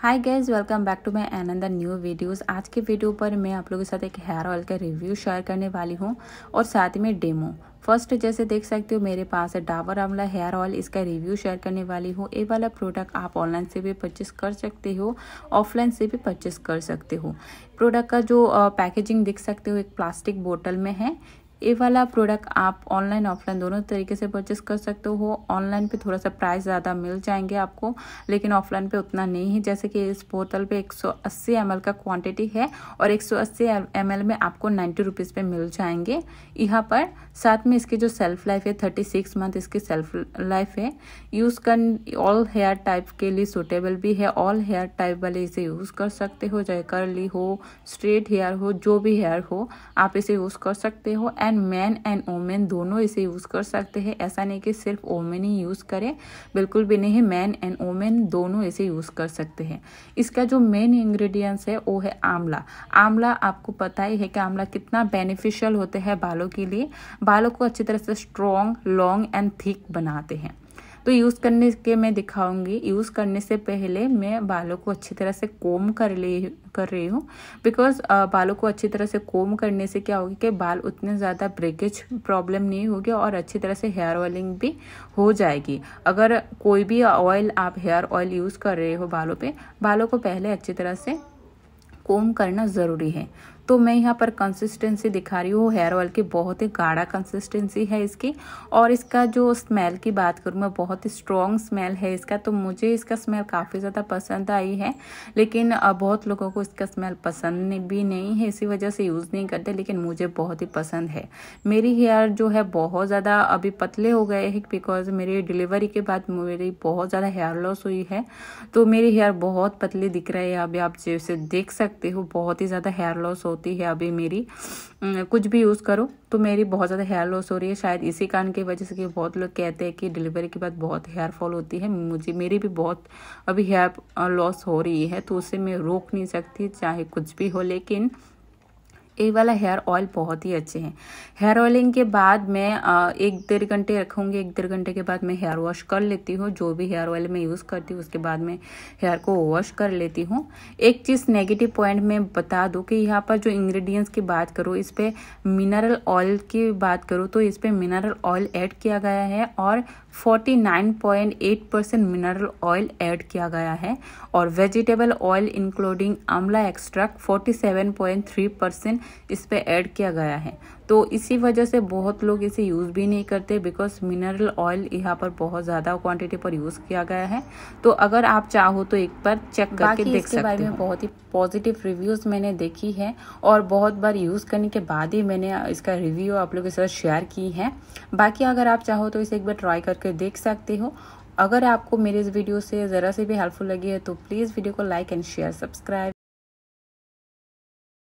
hi guys welcome back to my another new videos आज के video पर मैं आप लोगों के साथ एक हेयर ऑयल का रिव्यू शेयर करने वाली हूँ और साथ में डेमो फर्स्ट जैसे देख सकते हो मेरे पास है डाबर आंवला हेयर ऑयल इसका रिव्यू शेयर करने वाली हूँ ये वाला प्रोडक्ट आप ऑनलाइन से भी परचेस कर सकते हो ऑफलाइन से भी परचेस कर सकते हो प्रोडक्ट का जो पैकेजिंग देख सकते हो एक प्लास्टिक बोतल में है ये वाला प्रोडक्ट आप ऑनलाइन ऑफलाइन दोनों तरीके से परचेस कर सकते हो ऑनलाइन पे थोड़ा सा प्राइस ज़्यादा मिल जाएंगे आपको लेकिन ऑफलाइन पे उतना नहीं है जैसे कि इस बोतल पे 180 सौ का क्वांटिटी है और 180 सौ में आपको नाइन्टी रुपीज़ पर मिल जाएंगे यहाँ पर साथ में इसकी जो सेल्फ लाइफ है थर्टी सिक्स मंथ इसकी सेल्फ लाइफ है यूज़ कर ऑल हेयर टाइप के लिए सुटेबल भी है ऑल हेयर टाइप वाले इसे यूज़ कर सकते हो चाहे हो स्ट्रेट हेयर हो जो भी हेयर हो आप इसे यूज़ कर सकते हो एंड मैन एंड वोमेन दोनों इसे यूज़ कर सकते हैं ऐसा नहीं कि सिर्फ वोमेन ही यूज़ करें बिल्कुल भी नहीं मैन एंड वोमेन दोनों इसे यूज़ कर सकते हैं इसका जो मेन इंग्रेडिएंट्स है वो है आंवला आंवला आपको पता ही है कि आंवला कितना बेनिफिशियल होते हैं बालों के लिए बालों को अच्छी तरह से स्ट्रॉन्ग लॉन्ग एंड थिक बनाते हैं तो यूज़ करने के मैं दिखाऊंगी यूज़ करने से पहले मैं बालों को अच्छी तरह से कोम कर ले कर रही हूँ बिकॉज बालों को अच्छी तरह से कोम करने से क्या होगी कि बाल उतने ज़्यादा ब्रेकेज प्रॉब्लम नहीं होगी और अच्छी तरह से हेयर ऑयलिंग भी हो जाएगी अगर कोई भी ऑयल आप हेयर ऑयल यूज़ कर रहे हो बालों पर बालों को पहले अच्छी तरह से कोम करना ज़रूरी है तो मैं यहाँ पर कंसिस्टेंसी दिखा रही हूँ हेयर ऑयल की बहुत ही गाढ़ा कंसिस्टेंसी है इसकी और इसका जो स्मेल की बात करूँ मैं बहुत ही स्ट्रॉन्ग स्मेल है इसका तो मुझे इसका स्मेल काफ़ी ज़्यादा पसंद आई है लेकिन बहुत लोगों को इसका स्मेल पसंद भी नहीं है इसी वजह से यूज़ नहीं करते लेकिन मुझे बहुत ही पसंद है मेरी हेयर जो है बहुत ज़्यादा अभी पतले हो गए हैं बिकॉज मेरी डिलीवरी के बाद मेरी बहुत ज़्यादा हेयर लॉस हुई है तो मेरी हेयर बहुत पतली दिख रही है अभी आप जैसे देख सकते हो बहुत ही ज़्यादा हेयर लॉस हो होती है अभी मेरी कुछ भी यूज़ करो तो मेरी बहुत ज़्यादा हेयर लॉस हो रही है शायद इसी कारण की वजह से कि बहुत लोग कहते हैं कि डिलीवरी के बाद बहुत हेयर फॉल होती है मुझे मेरी भी बहुत अभी हेयर लॉस हो रही है तो उसे मैं रोक नहीं सकती चाहे कुछ भी हो लेकिन ये वाला हेयर ऑयल बहुत ही अच्छे हैं हेयर ऑयलिंग के बाद मैं एक डेढ़ घंटे रखूँगी एक डेढ़ घंटे के बाद मैं हेयर वॉश कर लेती हूँ जो भी हेयर ऑयल मैं यूज़ करती हूँ उसके बाद मैं हेयर को वॉश कर लेती हूँ एक चीज़ नेगेटिव पॉइंट मैं बता दूँ कि यहाँ पर जो इंग्रेडिएंट्स की बात करूँ इस पर मिनरल ऑयल की बात करूँ तो इस पर मिनरल ऑयल ऐड किया गया है और 49.8 परसेंट मिनरल ऑयल ऐड किया गया है और vegetable oil including amla extract 47.3 percent इस पर ऐड किया गया है तो इसी वजह से बहुत लोग इसे यूज़ भी नहीं करते बिकॉज मिनरल ऑयल यहाँ पर बहुत ज़्यादा क्वांटिटी पर यूज़ किया गया है तो अगर आप चाहो तो एक बार चेक करके देख सकते बारे में बहुत ही पॉजिटिव रिव्यूज़ मैंने देखी है और बहुत बार यूज़ करने के बाद ही मैंने इसका रिव्यू आप लोगों के साथ शेयर की है बाकी अगर आप चाहो तो इसे एक बार ट्राई करके देख सकते हो अगर आपको मेरे इस वीडियो से ज़रा से भी हेल्पफुल लगी है तो प्लीज़ वीडियो को लाइक एंड शेयर सब्सक्राइब